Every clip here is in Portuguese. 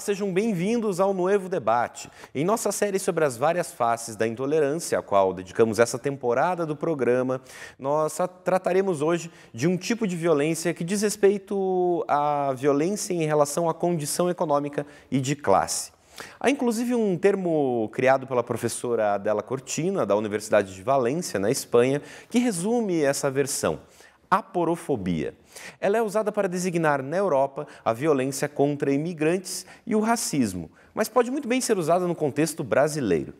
Olá, sejam bem-vindos ao Novo Debate. Em nossa série sobre as várias faces da intolerância, a qual dedicamos essa temporada do programa, nós trataremos hoje de um tipo de violência que diz respeito à violência em relação à condição econômica e de classe. Há inclusive um termo criado pela professora Adela Cortina, da Universidade de Valência, na Espanha, que resume essa versão aporofobia. Ela é usada para designar na Europa a violência contra imigrantes e o racismo, mas pode muito bem ser usada no contexto brasileiro.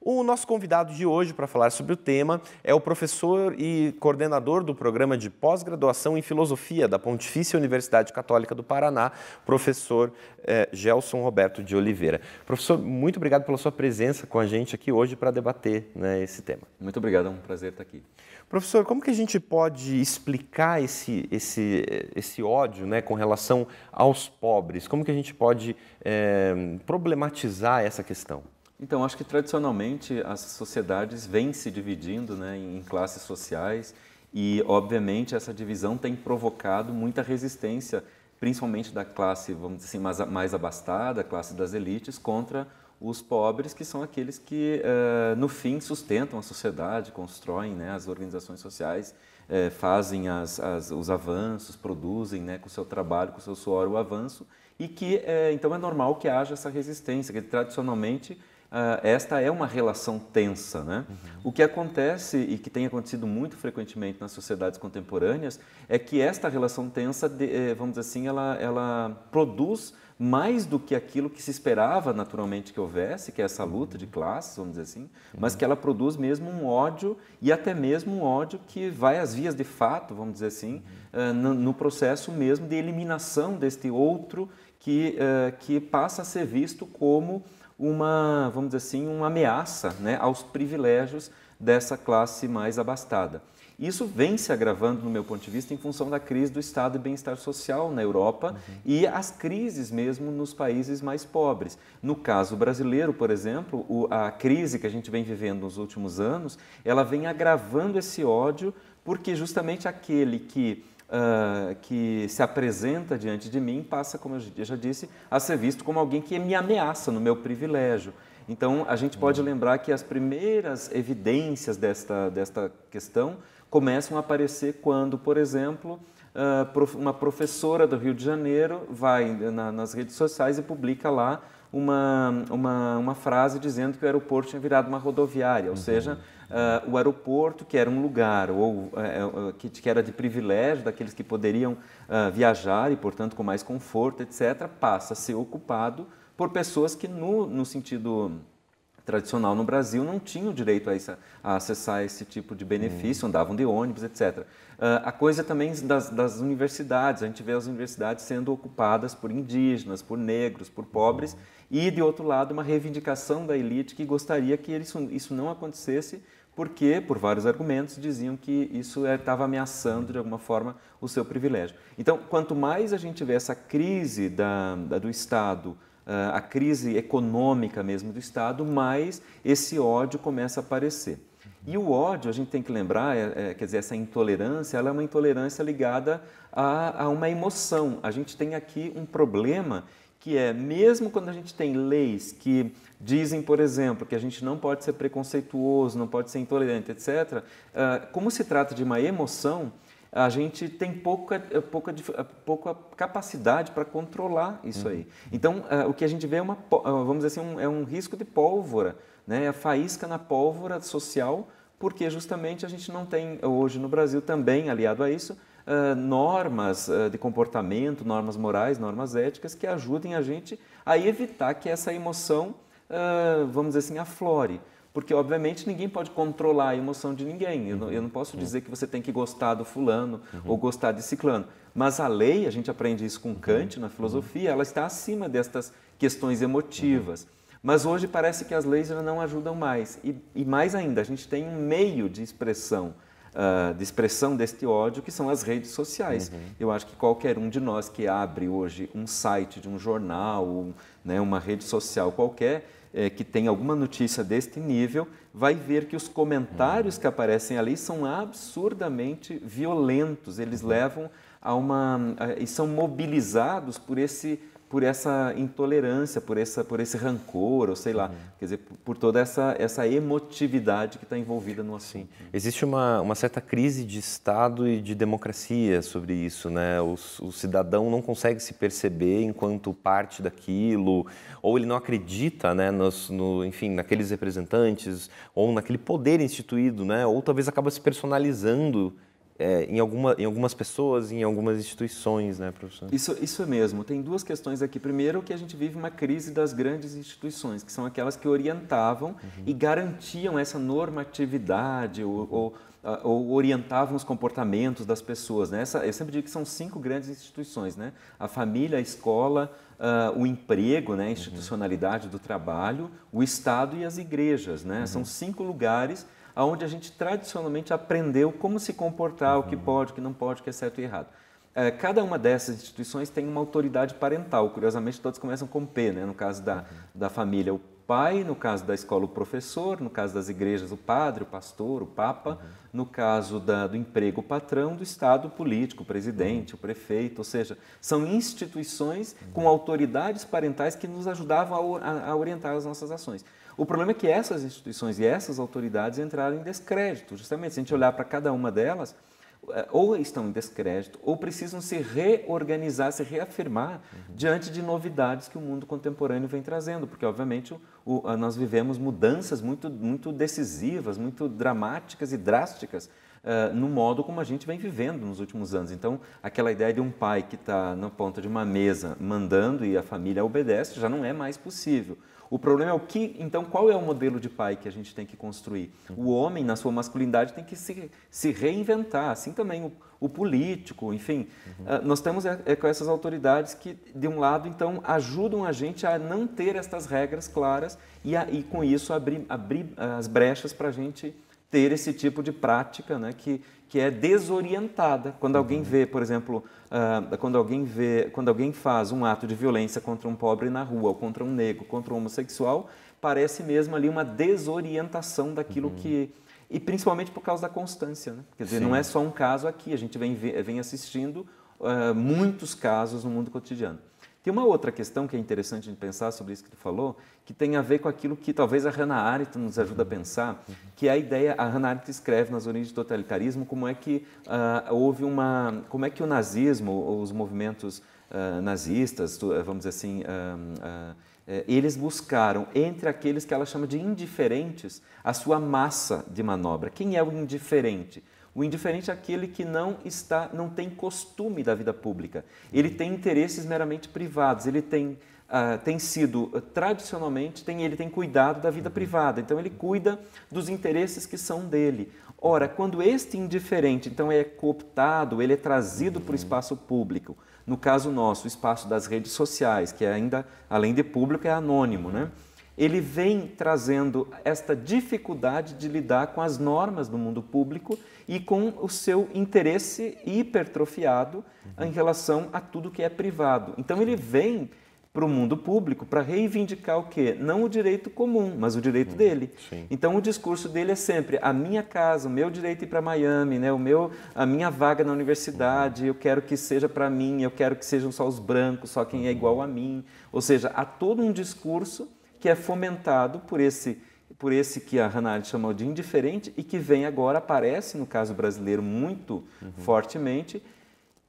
O nosso convidado de hoje para falar sobre o tema é o professor e coordenador do programa de pós-graduação em filosofia da Pontifícia Universidade Católica do Paraná, professor eh, Gelson Roberto de Oliveira. Professor, muito obrigado pela sua presença com a gente aqui hoje para debater né, esse tema. Muito obrigado, é um prazer estar aqui. Professor, como que a gente pode explicar esse, esse, esse ódio né, com relação aos pobres? Como que a gente pode eh, problematizar essa questão? Então, acho que tradicionalmente as sociedades vêm se dividindo né, em classes sociais e, obviamente, essa divisão tem provocado muita resistência, principalmente da classe, vamos dizer assim, mais, mais abastada, a classe das elites, contra os pobres, que são aqueles que, eh, no fim, sustentam a sociedade, constroem né, as organizações sociais, eh, fazem as, as, os avanços, produzem né, com o seu trabalho, com o seu suor, o avanço, e que, eh, então, é normal que haja essa resistência, que tradicionalmente ah, esta é uma relação tensa. Né? Uhum. O que acontece, e que tem acontecido muito frequentemente nas sociedades contemporâneas, é que esta relação tensa, eh, vamos dizer assim, ela, ela produz mais do que aquilo que se esperava naturalmente que houvesse, que é essa luta uhum. de classes, vamos dizer assim, uhum. mas que ela produz mesmo um ódio e até mesmo um ódio que vai às vias de fato, vamos dizer assim, uhum. ah, no, processo mesmo de eliminação deste outro que, ah, que, passa a ser visto como uma, vamos dizer assim, uma ameaça né, aos privilégios dessa classe mais abastada. Isso vem se agravando, no meu ponto de vista, em função da crise do estado de bem-estar social na Europa uhum. e as crises mesmo nos países mais pobres. No caso brasileiro, por exemplo, o, a crise que a gente vem vivendo nos últimos anos, ela vem agravando esse ódio porque justamente aquele que Uh, que se apresenta diante de mim passa, como eu já disse, a ser visto como alguém que me ameaça no meu privilégio. Então, a gente pode uhum. lembrar que as primeiras evidências desta, desta questão começam a aparecer quando, por exemplo, ah, uma professora do Rio de Janeiro vai nas redes sociais e publica lá uma, uma, uma frase dizendo que o aeroporto tinha virado uma rodoviária, ou uhum. seja, uh, o aeroporto, que era um lugar ou uh, que, que, era de privilégio daqueles que poderiam uh, viajar e, portanto, com mais conforto, etc., passa a ser ocupado por pessoas que, no, no sentido tradicional no Brasil não tinham direito a, isso, a acessar esse tipo de benefício, hum. andavam de ônibus, etc. Ah, a coisa também das, das universidades, a gente vê as universidades sendo ocupadas por indígenas, por negros, por pobres, e de outro lado uma reivindicação da elite que gostaria que isso, isso não acontecesse, porque, por vários argumentos, diziam que isso é, estava ameaçando, de alguma forma, o seu privilégio. Então, quanto mais a gente vê essa crise da, da, do Estado, ah, a crise econômica mesmo do Estado, mais esse ódio começa a aparecer. E o ódio, a gente tem que lembrar, é, é, quer dizer, essa intolerância, ela é uma intolerância ligada a, a uma emoção. A gente tem aqui um problema que é, mesmo quando a gente tem leis que dizem, por exemplo, que a gente não pode ser preconceituoso, não pode ser intolerante, etc., uh, ah, como se trata de uma emoção, a gente tem pouca, eh, pouca, eh, pouca capacidade para controlar isso uhum. aí. Então, uh, o que a gente vê é uma, ah, vamos dizer assim, um, é um risco de pólvora né? a faísca na pólvora social, porque justamente a gente não tem hoje no Brasil também, aliado a isso, Uh, normas uh, de comportamento, normas morais, normas éticas que ajudem a gente a evitar que essa emoção, uh, vamos dizer assim, aflore. Porque, obviamente, ninguém pode controlar a emoção de ninguém. Eu não, eu não posso uhum. dizer que você tem que gostar do fulano uhum. ou gostar de ciclano. Mas a lei, a gente aprende isso com uhum. Kant na filosofia, uhum. ela está acima destas questões emotivas. Mas hoje parece que as leis já não ajudam mais. E, e mais ainda, a gente tem um meio de expressão, uh, de expressão deste ódio, que são as redes sociais. Uhum. Eu acho que qualquer um de nós que abre hoje um site de um jornal, um, né, uma rede social qualquer, é, que tem alguma notícia deste nível, vai ver que os comentários uhum. que aparecem ali são absurdamente violentos. Eles uhum. levam a uma. A, e são mobilizados por esse por essa intolerância, por, essa, por esse rancor, ou sei lá, uhum. quer dizer, por toda essa, essa emotividade que está envolvida no assim. Existe uma, uma certa crise de Estado e de democracia sobre isso, né? O, o, cidadão não consegue se perceber enquanto parte daquilo, ou ele não acredita, né, nos, no, enfim, naqueles representantes, ou naquele poder instituído, né? Ou talvez acaba se personalizando é, em, alguma, em algumas pessoas, em algumas instituições, né, professor? Isso, isso é mesmo. Tem duas questões aqui. Primeiro, que a gente vive uma crise das grandes instituições, que são aquelas que orientavam uhum. e garantiam essa normatividade ou, uhum. ou, ou, orientavam os comportamentos das pessoas. Né? Essa, eu sempre digo que são cinco grandes instituições, né? A família, a escola, Uh, o emprego, né, a uhum. institucionalidade uhum. do trabalho, o Estado e as igrejas. Né? Uhum. São cinco lugares aonde a gente tradicionalmente aprendeu como se comportar, uhum. o que uhum. pode, o que não pode, o que é certo e errado. É, cada uma dessas instituições tem uma autoridade parental. Curiosamente, todas começam com P, né? no caso da, uhum. da família, o pai, no caso da escola, o professor, no caso das igrejas, o padre, o pastor, o papa, uhum. no caso da, do emprego, o patrão, do Estado, o político, o presidente, uhum. o prefeito, ou seja, são instituições uhum. com autoridades parentais que nos ajudavam a, a, orientar as nossas ações. O problema é que essas instituições e essas autoridades entraram em descrédito. Justamente, se a gente olhar para cada uma delas, é, ou estão em descrédito ou precisam se reorganizar, se reafirmar uhum. diante de novidades que o mundo contemporâneo vem trazendo, porque obviamente o, o, nós vivemos mudanças muito, muito decisivas, muito dramáticas e drásticas uh, no modo como a gente vem vivendo nos últimos anos. Então, aquela ideia de um pai que está na ponta de uma mesa mandando e a família obedece já não é mais possível. O problema é o que, então, qual é o modelo de pai que a gente tem que construir? O homem, na sua masculinidade, tem que se, se reinventar, assim também o, o político, enfim. Uhum. Ah, nós temos é, é, com essas autoridades que, de um lado, então, ajudam a gente a não ter estas regras claras e, a, e com isso, abrir, abrir as brechas para a gente ter esse tipo de prática né, que que é desorientada. Quando uhum. alguém vê, por exemplo, uh, quando alguém vê, quando alguém faz um ato de violência contra um pobre na rua, ou contra um negro, contra um homossexual, parece mesmo ali uma desorientação daquilo uhum. que e principalmente por causa da constância, né? Quer dizer, Sim. não é só um caso aqui. A gente vem vem assistindo uh, muitos casos no mundo cotidiano. Tem uma outra questão que é interessante de pensar sobre isso que tu falou, que tem a ver com aquilo que talvez a Hannah Arendt nos ajuda a uhum. pensar, uhum. que é a ideia, a Hannah Arendt escreve nas origens do totalitarismo como é que uh, houve uma, como é que o nazismo, os movimentos uh, nazistas, ah, vamos dizer assim, uh, eles buscaram entre aqueles que ela chama de indiferentes a sua massa de manobra. Quem é o indiferente? O indiferente é aquele que não está, não tem costume da vida pública. Ele uhum. tem interesses meramente privados. Ele tem Uh, tem sido ah, tradicionalmente tem ele tem cuidado da vida uhum. privada então ele cuida dos interesses que são dele ora quando este indiferente então é cooptado ele é trazido uhum. para o uhum. espaço público no caso nosso o espaço das redes sociais que é ainda além de público é anônimo né ele vem trazendo esta dificuldade de lidar com as normas do mundo público e com o seu interesse hipertrofiado uhum. em relação a tudo que é privado. Então, ele vem para o mundo público para reivindicar o quê? Não o direito comum, mas o direito hum, dele. Sim. Então o discurso dele é sempre a minha casa, o meu direito ir para Miami, né? o meu, a minha vaga na universidade, eu quero que seja para mim, eu quero que sejam só os brancos, só quem é uhum. igual a mim. Ou seja, há todo um discurso que é fomentado por esse por esse que a Hannah chamou de indiferente e que vem agora, aparece no caso brasileiro muito uhum. fortemente,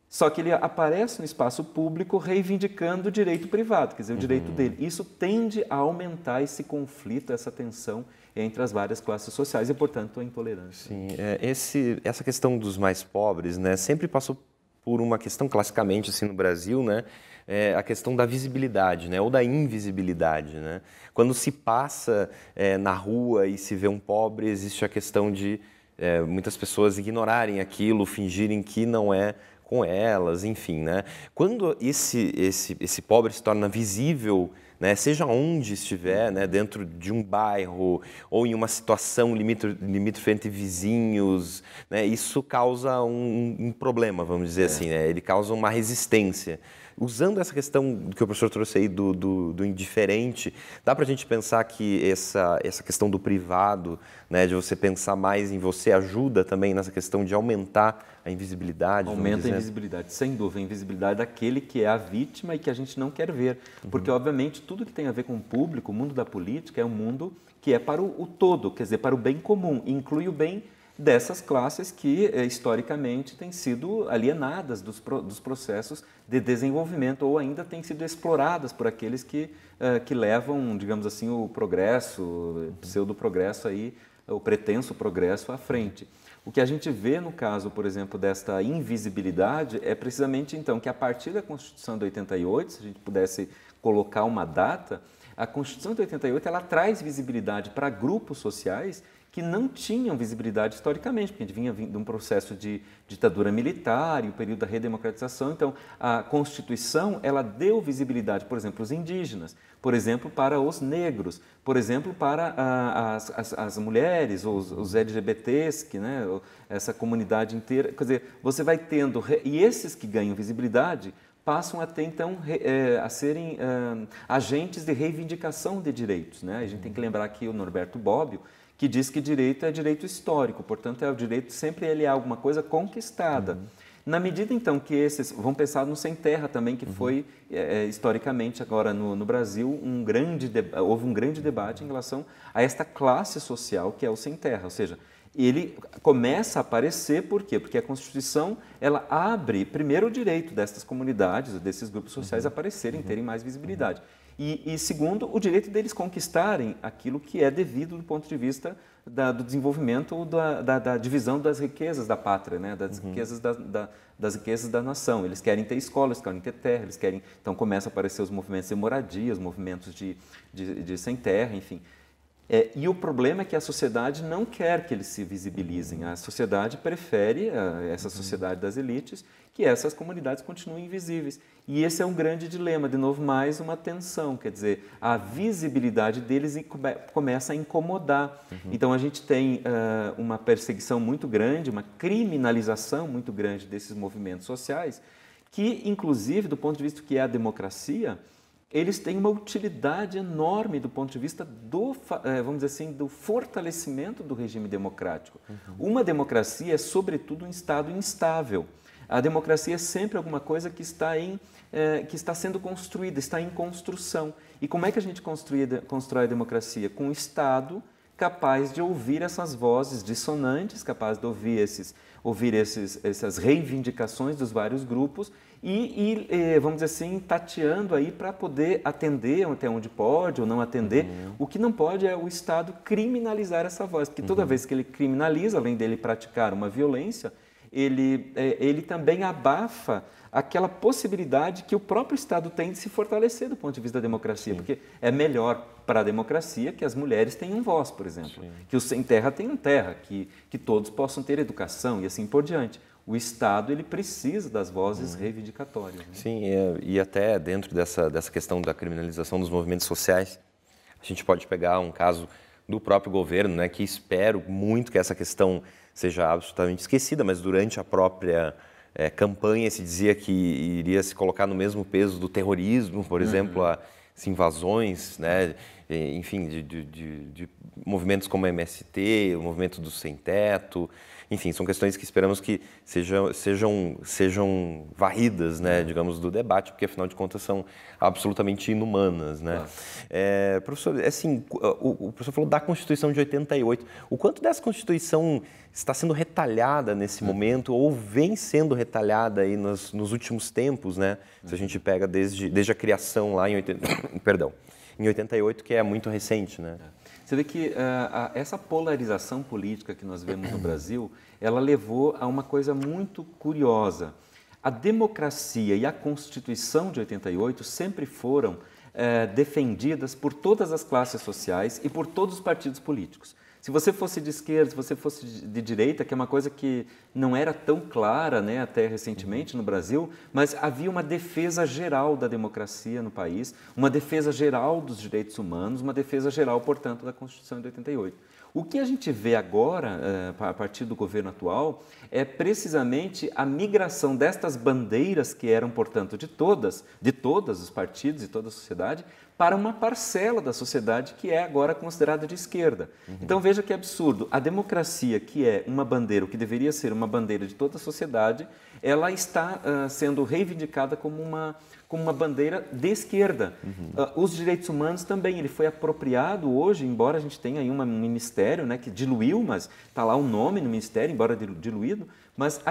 só que ele aparece no espaço público reivindicando o direito privado, quer dizer, o uhum. direito dele. Isso tende a aumentar esse conflito, essa tensão entre as várias classes sociais e, portanto, a intolerância. Sim, é, esse, essa questão dos mais pobres, né, sempre passou por uma questão classicamente assim no Brasil, né, é a questão da visibilidade, né, ou da invisibilidade, né. Quando se passa é, na rua e se vê um pobre, existe a questão de é, muitas pessoas ignorarem aquilo, fingirem que não é com elas, enfim, né? Quando esse, esse, esse pobre se torna visível, né, seja onde estiver, né, dentro de um bairro ou em uma situação limítrofe entre vizinhos, né, isso causa um, um, problema, vamos dizer é. assim, né? Ele causa uma resistência. Usando essa questão que o professor trouxe aí do, do, do indiferente, dá para a gente pensar que essa, essa questão do privado, né, de você pensar mais em você, ajuda também nessa questão de aumentar a invisibilidade? Aumenta a invisibilidade, sem dúvida. A invisibilidade daquele que é a vítima e que a gente não quer ver. Uhum. Porque, obviamente, tudo que tem a ver com o público, o mundo da política, é um mundo que é para o, o todo, quer dizer, para o bem comum, inclui o bem comum dessas classes que eh, historicamente têm sido alienadas dos, dos processos de desenvolvimento ou ainda têm sido exploradas por aqueles que, eh, que levam, digamos assim, o progresso, o pseudo-progresso aí, o pretenso progresso à frente. O que a gente vê no caso, por exemplo, desta invisibilidade é precisamente então que a partir da Constituição de 88, se a gente pudesse colocar uma data, a Constituição de 88 ela traz visibilidade para grupos sociais que não tinham visibilidade historicamente, porque a gente vinha de um processo de ditadura militar e o período da redemocratização. Então, a Constituição ela deu visibilidade, por exemplo, os indígenas, por exemplo, para os negros, por exemplo, para as, as, as, mulheres, os, os LGBTs, que, né, essa comunidade inteira. Quer dizer, você vai tendo. E esses que ganham visibilidade passam até então é, a serem ah, agentes de reivindicação de direitos. Né? A gente tem que lembrar que o Norberto Bobbio que diz que direito é direito histórico, portanto é o direito sempre ele é alguma coisa conquistada. Uhum. Na medida então que esses, vamos pensar no Sem Terra também, que uhum. foi é, é historicamente agora no, no Brasil, um grande de, houve um grande debate em relação a esta classe social que é o Sem Terra, ou seja, ele começa a aparecer, por quê? Porque a Constituição, ela abre primeiro o direito destas comunidades, desses grupos sociais uhum. aparecerem, uhum. terem mais visibilidade. Uhum. E, e, segundo, o direito deles conquistarem aquilo que é devido do ponto de vista da, do desenvolvimento ou da, da, da, divisão das riquezas da pátria, né? das, uhum. riquezas da, da, das riquezas da nação. Eles querem ter escolas, querem ter terra, eles querem. Então começam a aparecer os movimentos de moradias, movimentos de, de, de sem terra, enfim. É, e o problema é que a sociedade não quer que eles se visibilizem. A sociedade prefere, a, essa uhum. sociedade das elites, que essas comunidades continuem invisíveis. E esse é um grande dilema, de novo, mais uma tensão, quer dizer, a visibilidade deles come, começa a incomodar. Uhum. Então a gente tem uh, uma perseguição muito grande, uma criminalização muito grande desses movimentos sociais, que, inclusive, do ponto de vista que é a democracia, eles têm uma utilidade enorme do ponto de vista do, eh, vamos dizer assim, do fortalecimento do regime democrático. Uhum. Uma democracia é, sobretudo, um Estado instável. A democracia é sempre alguma coisa que está, em, eh, que está sendo construída, está em construção. E como é que a gente construi, constrói a democracia? Com o Estado capaz de ouvir essas vozes dissonantes, capaz de ouvir, esses, ouvir esses, essas reivindicações dos vários grupos e, e eh, vamos dizer assim, tateando aí para poder atender até onde pode ou não atender. Uhum. O que não pode é o Estado criminalizar essa voz, porque toda uhum. vez que ele criminaliza, além dele praticar uma violência, ele, é, ele também abafa aquela possibilidade que o próprio Estado tem de se fortalecer do ponto de vista da democracia, Sim. porque é melhor para a democracia que as mulheres tenham voz, por exemplo, Sim. que os sem terra tenham terra, que, que todos possam ter educação e assim por diante. O Estado ele precisa das vozes hum. reivindicatórias. Né? Sim, e, é, e até dentro dessa, dessa questão da criminalização dos movimentos sociais, a gente pode pegar um caso do próprio governo, né, que espero muito que essa questão seja absolutamente esquecida, mas durante a própria é, campanha se dizia que iria se colocar no mesmo peso do terrorismo, por uhum. exemplo, as assim, invasões, né? enfim, de, de, de, de movimentos como a MST, o movimento do sem-teto. Enfim, são questões que esperamos que sejam, sejam, sejam varridas, né, é. digamos, do debate, porque afinal de contas são absolutamente inumanas. Né? É, é professor, é assim, ah, o, o, professor falou da Constituição de 88. O quanto dessa Constituição está sendo retalhada nesse momento ou vem sendo retalhada aí nos, nos últimos tempos, né? Se a uhum. gente pega desde, desde a criação lá em 80, perdão, em 88, que é muito recente, né? É. Você vê que uh, a, essa polarização política que nós vemos no Brasil, ela levou a uma coisa muito curiosa. A democracia e a Constituição de 88 sempre foram uh, defendidas por todas as classes sociais e por todos os partidos políticos. Se você fosse de esquerda, se você fosse de direita, que é uma coisa que não era tão clara né, até recentemente no Brasil, mas havia uma defesa geral da democracia no país, uma defesa geral dos direitos humanos, uma defesa geral, portanto, da Constituição de 88. O que a gente vê agora, eh, a partir do governo atual, é precisamente a migração destas bandeiras que eram, portanto, de todas, de todos os partidos e toda a sociedade, para uma parcela da sociedade que é agora considerada de esquerda. Uhum. Então veja que absurdo. A democracia, que é uma bandeira, o que deveria ser uma bandeira de toda a sociedade, ela está uh, sendo reivindicada como uma, como uma bandeira de esquerda. Uhum. Uh, os direitos humanos também, ele foi apropriado hoje, embora a gente tenha aí um ministério né, que diluiu, mas está lá o um nome no ministério, embora diluído, mas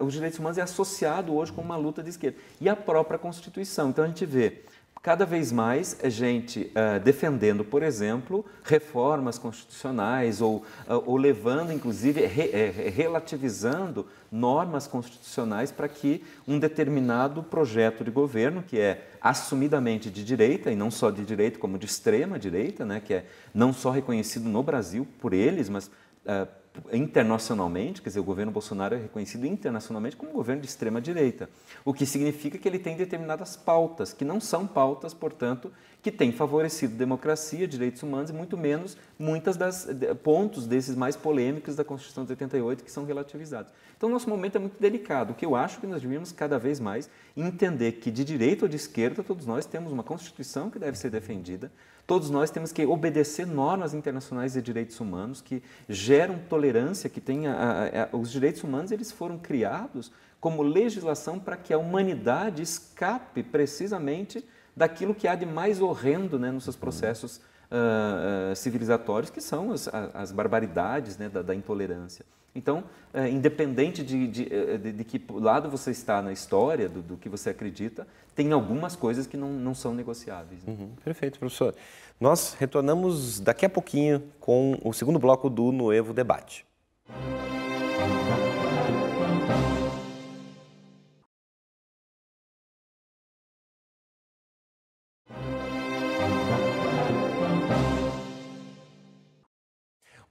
os direitos humanos é associado hoje com uma luta de esquerda. E a própria Constituição. Então a gente vê cada vez mais gente uh, defendendo, por exemplo, reformas constitucionais ou, uh, ou levando, inclusive, re, é, relativizando normas constitucionais para que um determinado projeto de governo, que é assumidamente de direita, e não só de direita, como de extrema direita, né, que é não só reconhecido no Brasil por eles, mas uh, internacionalmente, quer dizer, o governo Bolsonaro é reconhecido internacionalmente como um governo de extrema direita, o que significa que ele tem determinadas pautas, que não são pautas, portanto, que têm favorecido democracia, direitos humanos e muito menos muitas das pontos desses mais polêmicos da Constituição de 88 que são relativizados. Então, nosso momento é muito delicado, o que eu acho que nós devemos cada vez mais entender que de direita ou de esquerda todos nós temos uma Constituição que deve ser defendida, Todos nós temos que obedecer normas internacionais de direitos humanos que geram tolerância, que tem a, a, os direitos humanos eles foram criados como legislação para que a humanidade escape precisamente daquilo que há de mais horrendo né, nos seus uhum. processos uh, civilizatórios, que são as, as barbaridades né, da, da intolerância. Então, é, independente de, de, eh, eh, de, de, que lado você está na história, do, do, que você acredita, tem algumas coisas que não, não são negociáveis. Né? Uhum, perfeito, professor. Nós retornamos daqui a pouquinho com o segundo bloco do Noevo Debate.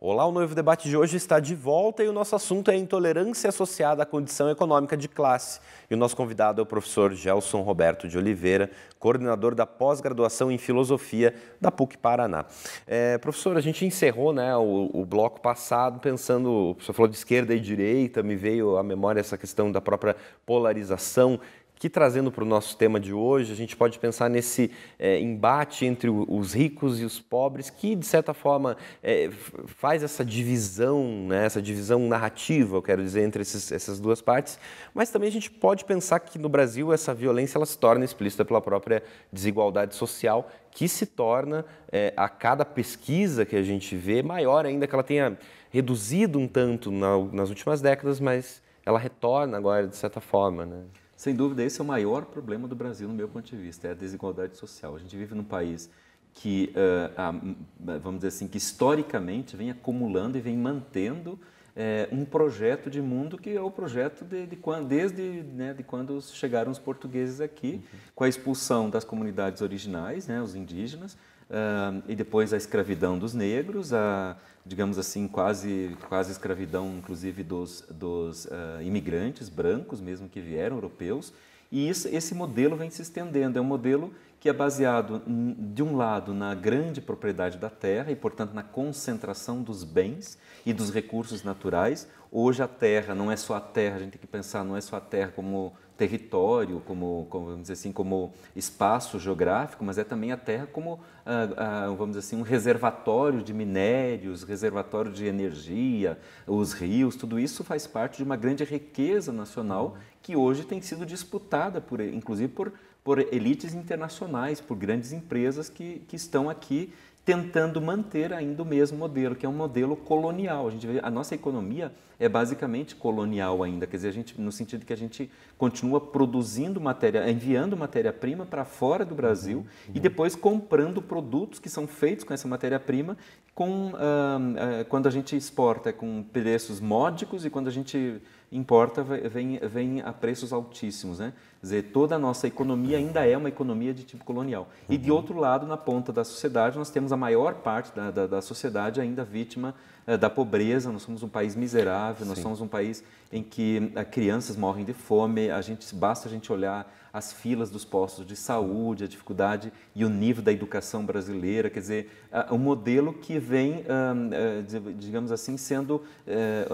Olá, o Noivo Debate de hoje está de volta e o nosso assunto é intolerância associada à condição econômica de classe. E o nosso convidado é o professor Gelson Roberto de Oliveira, coordenador da pós-graduação em Filosofia da PUC Paraná. É, professor, a gente encerrou né, o, o, bloco passado pensando, o senhor falou de esquerda e direita, me veio à memória essa questão da própria polarização que trazendo para o nosso tema de hoje, a gente pode pensar nesse é, embate entre os ricos e os pobres, que de certa forma é, faz essa divisão, né, essa divisão narrativa, eu quero dizer, entre esses, essas duas partes, mas também a gente pode pensar que no Brasil essa violência ela se torna explícita pela própria desigualdade social, que se torna, é, a cada pesquisa que a gente vê, maior ainda que ela tenha reduzido um tanto na, nas últimas décadas, mas ela retorna agora de certa forma. Né? Sem dúvida, esse é o maior problema do Brasil, no meu ponto de vista, é a desigualdade social. A gente vive num país que, eh, hum, vamos dizer assim, que historicamente vem acumulando e vem mantendo eh, um projeto de mundo que é o projeto de, de quando, desde né, de quando chegaram os portugueses aqui, uhum. com a expulsão das comunidades originais, né, os indígenas, Uh, e depois a escravidão dos negros, a, digamos assim, quase, quase escravidão, inclusive, dos, dos uh, imigrantes brancos mesmo que vieram, europeus. E isso, esse modelo vem se estendendo. É um modelo que é baseado, de um lado, na grande propriedade da terra e, portanto, na concentração dos bens e dos recursos naturais. Hoje a terra não é só a terra, a gente tem que pensar, não é só a terra como território, como, como vamos dizer assim, como espaço geográfico, mas é também a terra como, ah, ah, vamos dizer assim, um reservatório de minérios, reservatório de energia, os rios, tudo isso faz parte de uma grande riqueza nacional que hoje tem sido disputada, por, inclusive por, por elites internacionais, por grandes empresas que, que estão aqui tentando manter ainda o mesmo modelo, que é um modelo colonial. A, gente vê, a nossa economia é basicamente colonial ainda, quer dizer, a gente, no sentido que a gente continua produzindo matéria, enviando matéria-prima para fora do Brasil uhum, uhum. e depois comprando produtos que são feitos com essa matéria-prima com, uh, uh, quando a gente exporta é com preços módicos e quando a gente importa vem, vem a preços altíssimos. Né? Quer dizer, toda a nossa economia ainda é uma economia de tipo colonial. E de uhum. outro lado, na ponta da sociedade, nós temos a maior parte da, da, da sociedade ainda vítima eh, da pobreza. Nós somos um país miserável, Sim. nós somos um país em que ah, crianças morrem de fome. A gente basta a gente olhar as filas dos postos de saúde, a dificuldade e o nível da educação brasileira, quer dizer, o um modelo que vem, eh, digamos assim, sendo, eh,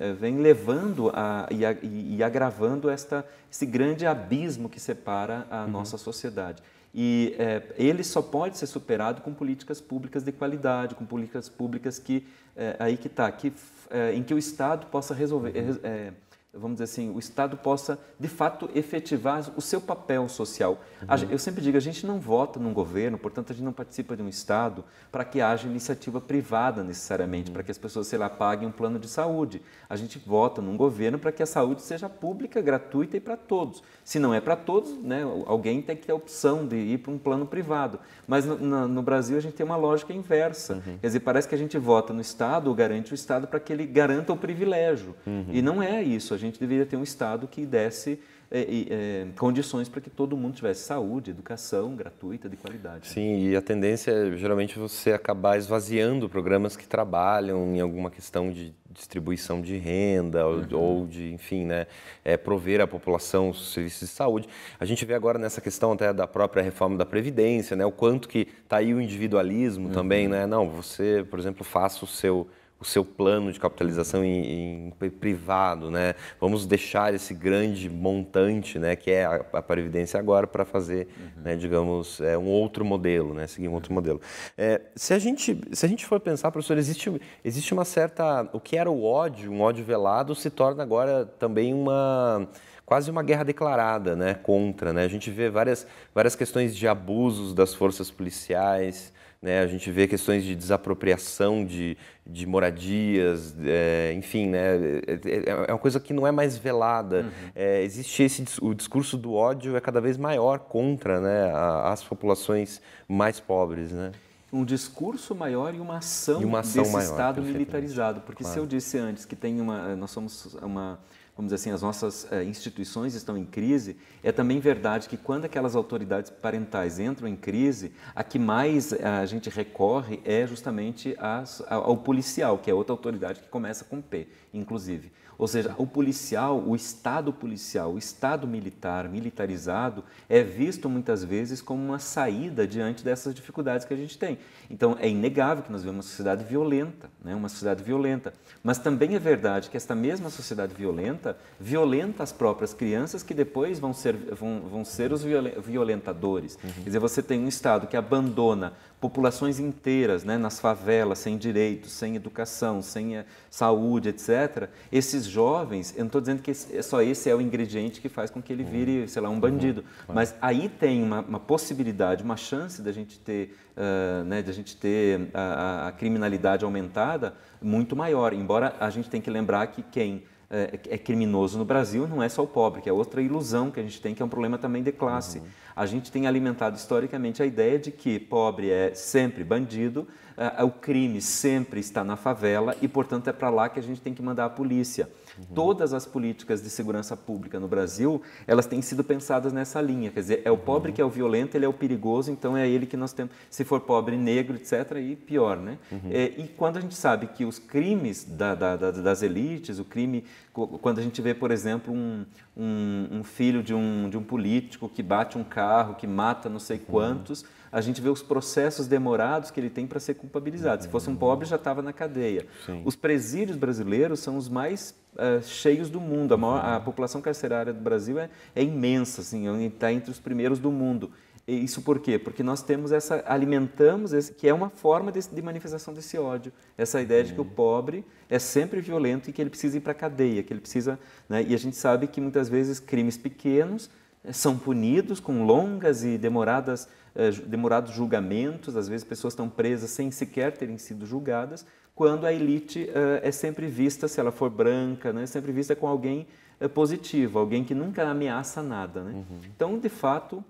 eh, vem levando a, e, agravando esta, esse grande abismo que separa a uhum. nossa sociedade. E é, ele só pode ser superado com políticas públicas de qualidade, com políticas públicas que é, aí que está, que, é, em que o Estado possa resolver, uhum vamos dizer assim, o Estado possa, de fato, efetivar o seu papel social. Uhum. Eu sempre digo, a gente não vota num governo, portanto, a gente não participa de um Estado para que haja iniciativa privada, necessariamente, uhum. para que as pessoas, sei lá, paguem um plano de saúde. A gente vota num governo para que a saúde seja pública, gratuita e para todos. Se não é para todos, né, alguém tem que ter a opção de ir para um plano privado. Mas no, no, no Brasil, a gente tem uma lógica inversa. Uhum. Quer dizer, parece que a gente vota no Estado ou garante o Estado para que ele garanta o privilégio. Uhum. E não é isso gente deveria ter um Estado que desse é, é, condições para que todo mundo tivesse saúde, educação gratuita, de qualidade. Sim, e a tendência é geralmente você acabar esvaziando programas que trabalham em alguma questão de distribuição de renda ou, uhum. ou de, enfim, né, é, prover à população serviços de saúde. A gente vê agora nessa questão até da própria reforma da Previdência, né, o quanto que está aí o individualismo uhum. também, né? Não, você, por exemplo, faça o seu o seu plano de capitalização em, em, privado, né? Vamos deixar esse grande montante, né, que é a, a previdência agora para fazer, uhum. né, digamos, é, um outro modelo, né, seguir um outro uhum. modelo. É, se a gente se a gente for pensar, professor, existe existe uma certa o que era o ódio, um ódio velado, se torna agora também uma quase uma guerra declarada, né, contra, né? A gente vê várias várias questões de abusos das forças policiais. Né? A gente vê questões de desapropriação de, de moradias, é, enfim, né? é, é, é, é uma coisa que não é mais velada. Uhum. É, existe esse o discurso do ódio é cada vez maior contra né, a, as populações mais pobres. Né? um discurso maior e uma ação, e uma ação desse maior, Estado militarizado. Porque claro. se eu disse antes que tem uma, nós somos uma vamos dizer assim, as nossas uh, instituições estão em crise, é também verdade que quando aquelas autoridades parentais entram em crise, a que mais eh, a gente recorre é justamente as, ao policial, que é outra autoridade que começa com P inclusive. Ou seja, o policial, o Estado policial, o Estado militar, militarizado, é visto muitas vezes como uma saída diante dessas dificuldades que a gente tem. Então, é inegável que nós vemos uma sociedade violenta, né? uma sociedade violenta. Mas também é verdade que esta mesma sociedade violenta violenta as próprias crianças que depois vão ser, vão, vão ser os violentadores. Uhum. Quer dizer, você tem um Estado que abandona populações inteiras né, nas favelas, sem direitos, sem educação, sem eh, saúde, etc., esses jovens, eu não estou dizendo que esse, é só esse é o ingrediente que faz com que ele uhum. vire, sei lá, um uhum. bandido, uhum. mas aí tem uma, uma, possibilidade, uma chance da gente ter, uh, né, da gente ter a, a criminalidade aumentada muito maior, embora a gente tenha que lembrar que quem é, é, criminoso no Brasil não é só o pobre, que é outra ilusão que a gente tem, que é um problema também de classe. Uhum. A gente tem alimentado historicamente a ideia de que pobre é sempre bandido, é, é, o crime sempre está na favela e, portanto, é para lá que a gente tem que mandar a polícia. Todas as políticas de segurança pública no Brasil, elas têm sido pensadas nessa linha. Quer dizer, é o pobre uhum. que é o violento, ele é o perigoso, então é ele que nós temos. Se for pobre, negro, etc., aí pior, né? Uhum. É, e quando a gente sabe que os crimes da, da, da, das elites, o crime quando a gente vê, por exemplo, um, um, um, filho de um, de um político que bate um carro, que mata não sei quantos, uhum. a gente vê os processos demorados que ele tem para ser culpabilizado. Uhum. Se fosse um pobre, já estava na cadeia. Sim. Os presídios brasileiros são os mais uh, cheios do mundo. A, maior, uhum. a, população carcerária do Brasil é, é imensa, assim, está é, entre os primeiros do mundo. Isso por quê? Porque nós temos essa, alimentamos, esse, que é uma forma de, de manifestação desse ódio, essa ideia uhum. de que o uhum. pobre é sempre violento e que ele precisa ir para a cadeia, que ele precisa, né? e a gente sabe que muitas vezes crimes pequenos eh, são punidos com longas e demoradas, eh, demorados julgamentos, às vezes pessoas estão presas sem sequer terem sido julgadas, quando a elite eh, é sempre vista, se ela for branca, né? é sempre vista com alguém eh, positivo, alguém que nunca ameaça nada. Né? Uhum. Então, de fato,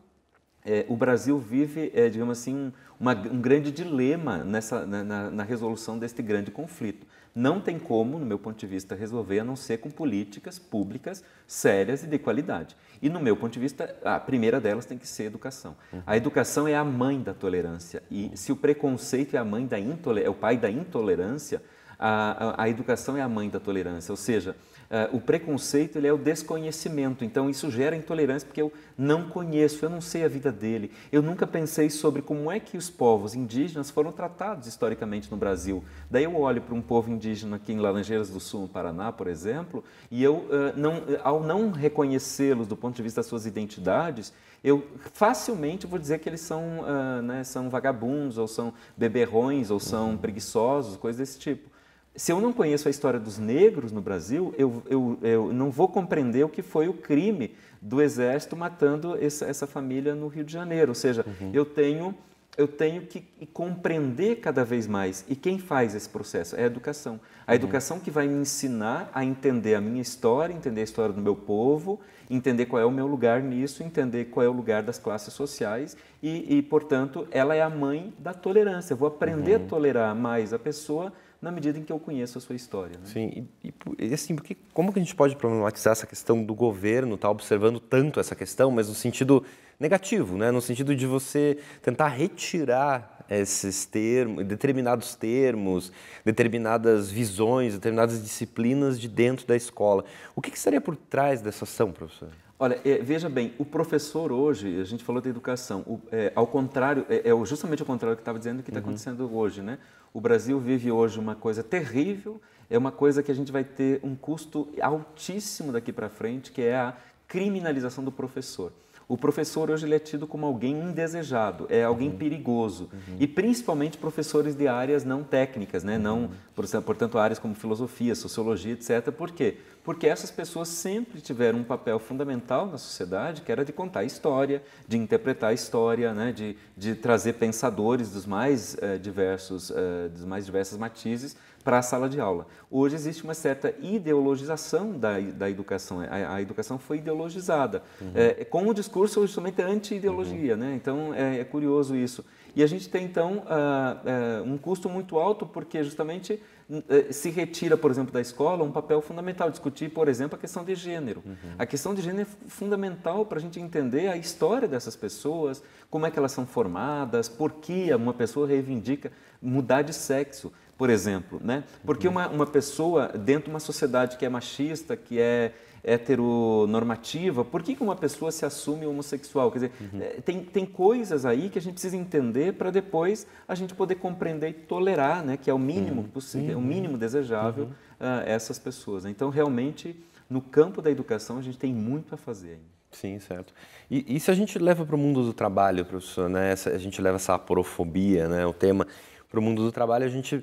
é, o Brasil vive, é, digamos assim, uma, um grande dilema nessa, na, na, resolução deste grande conflito. Não tem como, no meu ponto de vista, resolver a não ser com políticas públicas sérias e de qualidade. E, no meu ponto de vista, a primeira delas tem que ser a educação. Uhum. A educação é a mãe da tolerância. E se o preconceito é a mãe da é o pai da intolerância, a, a, a educação é a mãe da tolerância. Ou seja, Uh, o preconceito ele é o desconhecimento, então isso gera intolerância porque eu não conheço, eu não sei a vida dele, eu nunca pensei sobre como é que os povos indígenas foram tratados historicamente no Brasil. Daí eu olho para um povo indígena aqui em Laranjeiras do Sul, no Paraná, por exemplo, e eu, uh, não, eh, ao não reconhecê-los do ponto de vista das suas identidades, eu facilmente vou dizer que eles são, uh, né, são vagabundos, ou são beberrões, ou são preguiçosos, coisas desse tipo se eu não conheço a história dos negros no Brasil, eu, eu, eu não vou compreender o que foi o crime do Exército matando essa, essa família no Rio de Janeiro. Ou seja, uhum. eu tenho eu tenho que compreender cada vez mais. E quem faz esse processo? É a educação. A uhum. educação que vai me ensinar a entender a minha história, entender a história do meu povo, entender qual é o meu lugar nisso, entender qual é o lugar das classes sociais e, e portanto, ela é a mãe da tolerância. Eu vou aprender uhum. a tolerar mais a pessoa na medida em que eu conheço a sua história. Né? Sim, e, e assim, porque, como que a gente pode problematizar essa questão do governo estar tá observando tanto essa questão, mas no sentido negativo, né? no sentido de você tentar retirar esses termos, determinados termos, determinadas visões, determinadas disciplinas de dentro da escola. O que, que estaria por trás dessa ação, professor? Olha, é, veja bem, o professor hoje, a gente falou da educação, o, é, ao contrário, é, é, justamente o contrário do que estava dizendo que está uhum. acontecendo hoje, né? O Brasil vive hoje uma coisa terrível, é uma coisa que a gente vai ter um custo altíssimo daqui para frente, que é a criminalização do professor. O professor hoje ele é tido como alguém indesejado, é alguém uhum. perigoso. Uhum. E principalmente professores de áreas não técnicas, né? não, uhum. portanto, áreas como filosofia, sociologia, etc. Por quê? Porque essas pessoas sempre tiveram um papel fundamental na sociedade, que era de contar história, de interpretar a história, né? de, de trazer pensadores dos mais eh, diversos, eh, dos mais diversos matizes para a sala de aula. Hoje existe uma certa ideologização da, da educação. A, a educação foi ideologizada, uhum. é, é com o discurso justamente anti-ideologia. Uhum. Né? Então, é, é, curioso isso. E a gente tem, então, uh, uh, um custo muito alto porque justamente é, se retira, por exemplo, da escola um papel fundamental, discutir, por exemplo, a questão de gênero. Uhum. A questão de gênero é fundamental para a gente entender a história dessas pessoas, como é que elas são formadas, por que uma pessoa reivindica mudar de sexo por exemplo, né? Porque uhum. uma, uma pessoa dentro de uma sociedade que é machista, que é heteronormativa, por que, que uma pessoa se assume homossexual? Quer dizer, uhum. Eh, tem, tem coisas aí que a gente precisa entender para depois a gente poder compreender e tolerar, né? Que é o mínimo uhum. possível, é o mínimo desejável uhum. uh, essas pessoas. Então, realmente, no campo da educação, a gente tem muito a fazer ainda. Sim, certo. E, e se a gente leva para o mundo do trabalho, professor, né? a gente leva essa aporofobia, né? O tema para o mundo do trabalho, a gente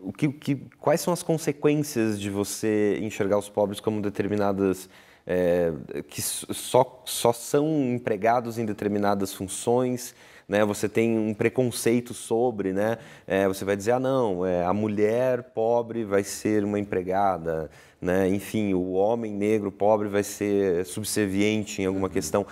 o que, que, quais são as consequências de você enxergar os pobres como determinadas é, que só, só são empregados em determinadas funções, né? Você tem um preconceito sobre, né? É, você vai dizer, ah, não, é, a mulher pobre vai ser uma empregada, né? enfim, o homem negro pobre vai ser subserviente em alguma uhum. questão.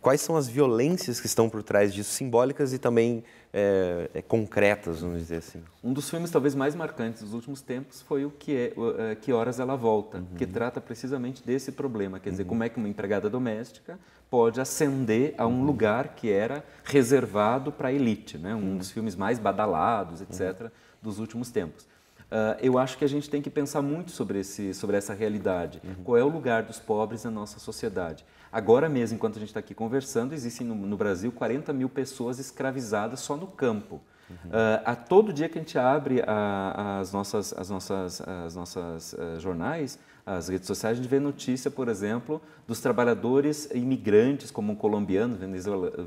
Quais são as violências que estão por trás disso, simbólicas e também é, é, concretas, vamos dizer assim? Um dos filmes talvez mais marcantes dos últimos tempos foi o que é o, eh, Que Horas Ela Volta, uhum. que trata precisamente desse problema, quer dizer, uhum. como é que uma empregada doméstica pode ascender a um uhum. lugar que era reservado para a elite, né? um uhum. dos filmes mais badalados, etc., dos últimos tempos. Uh, eu acho que a gente tem que pensar muito sobre, esse, sobre essa realidade. Uhum. Qual é o lugar dos pobres na nossa sociedade? Agora mesmo, enquanto a gente está aqui conversando, existem no, no, Brasil 40 mil pessoas escravizadas só no campo. Uhum. Uh, a todo dia que a gente abre a, as nossas, as nossas, as nossas uh, jornais, as redes sociais, a gente vê notícia, por exemplo, dos trabalhadores imigrantes, como colombianos,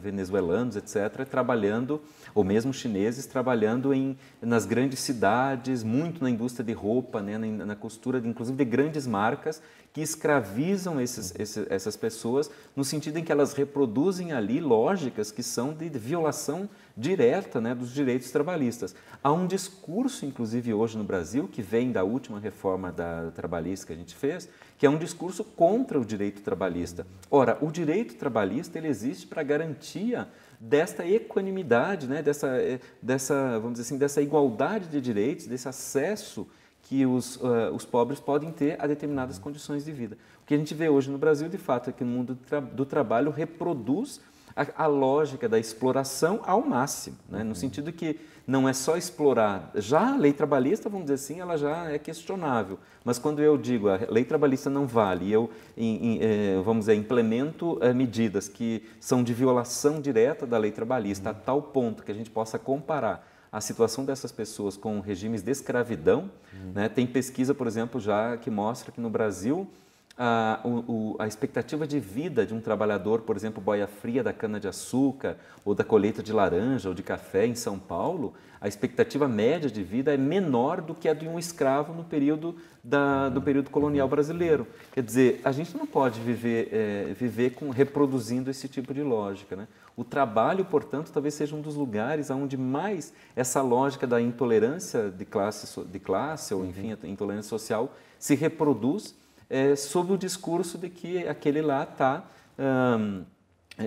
venezuelanos, etc., trabalhando, ou mesmo chineses, trabalhando em, nas grandes cidades, muito na indústria de roupa, né, na, na costura, inclusive de grandes marcas, que escravizam esses, uhum. esses, essas pessoas, no sentido em que elas reproduzem ali lógicas que são de violação direta né, dos direitos trabalhistas. Há um discurso, inclusive hoje no Brasil, que vem da última reforma da trabalhista que a gente fez, que é um discurso contra o direito trabalhista. Ora, o direito trabalhista ele existe para garantia desta equanimidade, né, dessa, eh, dessa, vamos dizer assim, dessa igualdade de direitos, desse acesso que os, uh, os pobres podem ter a determinadas condições de vida. O que a gente vê hoje no Brasil, de fato, é que o mundo do, tra do trabalho reproduz a, a, lógica da exploração ao máximo, né? no uhum. sentido que não é só explorar. Já a lei trabalhista, vamos dizer assim, ela já é questionável. Mas quando eu digo a lei trabalhista não vale, eu, em, em, eh, vamos dizer, implemento eh, medidas que são de violação direta da lei trabalhista, uhum. a tal ponto que a gente possa comparar a situação dessas pessoas com regimes de escravidão. Uhum. Né? Tem pesquisa, por exemplo, já que mostra que no Brasil a, o, a expectativa de vida de um trabalhador, por exemplo, boia fria da cana-de-açúcar ou da colheita de laranja ou de café em São Paulo, a expectativa média de vida é menor do que a de um escravo no período, da, do uhum. período colonial uhum. brasileiro. Quer dizer, a gente não pode viver, é, viver com, reproduzindo esse tipo de lógica. Né? O trabalho, portanto, talvez seja um dos lugares onde mais essa lógica da intolerância de classe, de classe ou, uhum. enfim, a intolerância social se reproduz é, sob o discurso de que aquele lá está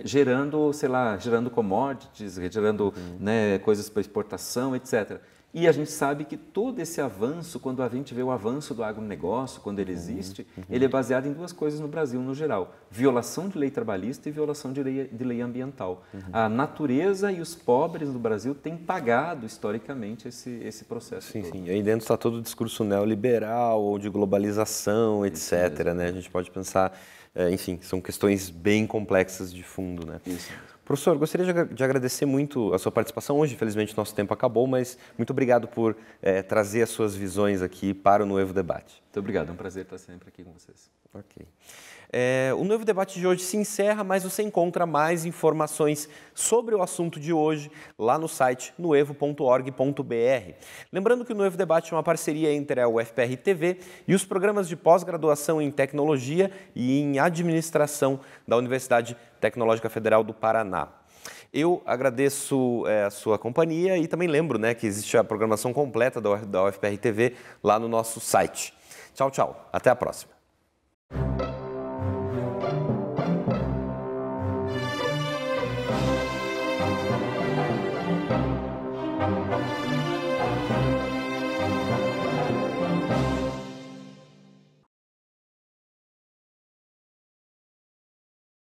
gerando, sei lá, gerando commodities, gerando uhum. né, coisas para exportação, etc. E a gente sabe que todo esse avanço, quando a gente vê o avanço do agronegócio, quando ele uhum, existe, uhum. ele é baseado em duas coisas no Brasil no geral: violação de lei trabalhista e violação de lei, de lei ambiental. Uhum. A natureza e os pobres do Brasil têm pagado historicamente esse, esse processo. Sim, todo. sim. E aí dentro está todo o discurso neoliberal ou de globalização, etc. Né? A gente pode pensar, é, enfim, são questões bem complexas de fundo. Né? Isso. Professor, gostaria de agradecer muito a sua participação hoje. Infelizmente, nosso tempo acabou, mas muito obrigado por é, trazer as suas visões aqui para o Novo Debate. Muito obrigado, é um prazer estar sempre aqui com vocês. Ok. É, o novo debate de hoje se encerra, mas você encontra mais informações sobre o assunto de hoje lá no site noevo.org.br. Lembrando que o novo debate é uma parceria entre a UFPR TV e os programas de pós-graduação em tecnologia e em administração da Universidade Tecnológica Federal do Paraná. Eu agradeço é, a sua companhia e também lembro né, que existe a programação completa da UFPR TV lá no nosso site. Tchau, tchau. Até a próxima.